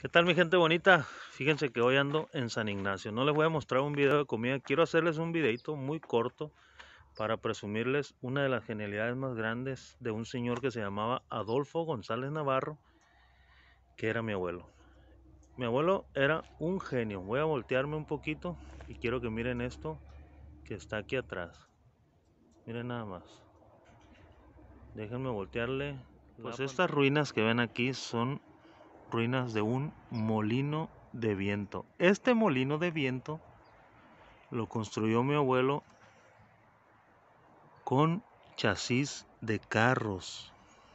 ¿Qué tal mi gente bonita? Fíjense que hoy ando en San Ignacio. No les voy a mostrar un video de comida. Quiero hacerles un videito muy corto para presumirles una de las genialidades más grandes de un señor que se llamaba Adolfo González Navarro, que era mi abuelo. Mi abuelo era un genio. Voy a voltearme un poquito y quiero que miren esto que está aquí atrás. Miren nada más. Déjenme voltearle. Pues estas ruinas que ven aquí son ruinas de un molino de viento. Este molino de viento lo construyó mi abuelo con chasis de carros.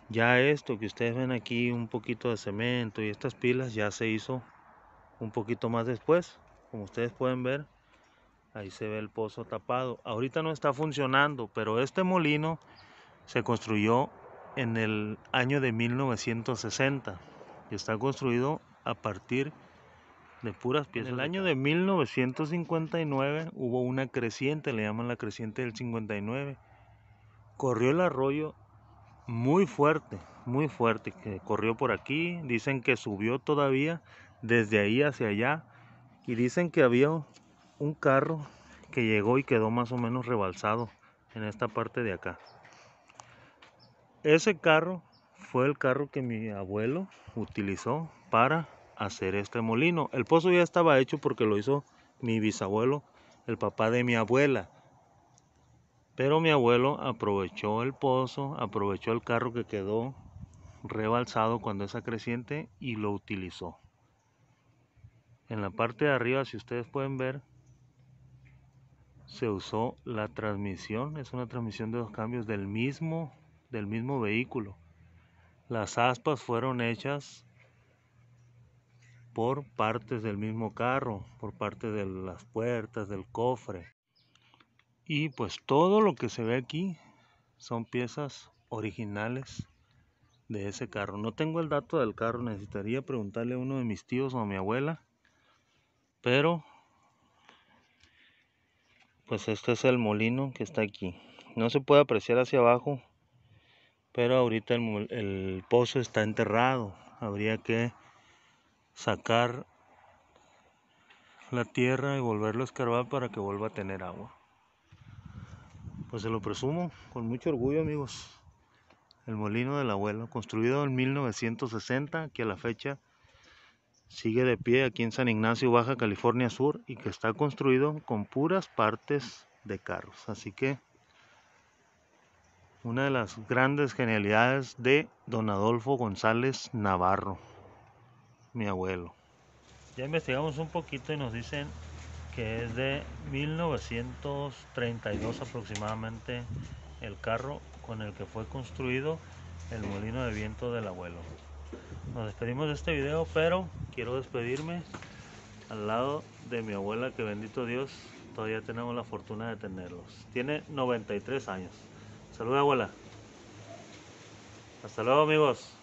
Ya esto que ustedes ven aquí, un poquito de cemento y estas pilas, ya se hizo un poquito más después. Como ustedes pueden ver, ahí se ve el pozo tapado. Ahorita no está funcionando, pero este molino se construyó en el año de 1960 está construido a partir de puras piezas. En el año de 1959 hubo una creciente, le llaman la creciente del 59. Corrió el arroyo muy fuerte, muy fuerte, que corrió por aquí, dicen que subió todavía desde ahí hacia allá y dicen que había un carro que llegó y quedó más o menos rebalsado en esta parte de acá. Ese carro fue el carro que mi abuelo utilizó para hacer este molino. El pozo ya estaba hecho porque lo hizo mi bisabuelo, el papá de mi abuela. Pero mi abuelo aprovechó el pozo, aprovechó el carro que quedó rebalsado cuando es creciente y lo utilizó. En la parte de arriba, si ustedes pueden ver, se usó la transmisión, es una transmisión de dos cambios del mismo del mismo vehículo. Las aspas fueron hechas por partes del mismo carro, por parte de las puertas, del cofre. Y pues todo lo que se ve aquí son piezas originales de ese carro. No tengo el dato del carro, necesitaría preguntarle a uno de mis tíos o a mi abuela. Pero, pues este es el molino que está aquí. No se puede apreciar hacia abajo pero ahorita el, pozo está enterrado, habría que sacar la tierra y volverlo a escarbar para que vuelva a tener agua. Pues se lo presumo con mucho orgullo amigos. El molino del abuelo, construido en 1960, que a la fecha sigue de pie aquí en San Ignacio, Baja California Sur, y que está construido con puras partes de carros. Así que una de las grandes genialidades de don Adolfo González Navarro, mi abuelo. Ya investigamos un poquito y nos dicen que es de 1932 aproximadamente el carro con el que fue construido el molino de viento del abuelo. Nos despedimos de este video, pero quiero despedirme al lado de mi abuela que bendito Dios todavía tenemos la fortuna de tenerlos. Tiene 93 años. Saluda, abuela. Hasta luego, amigos.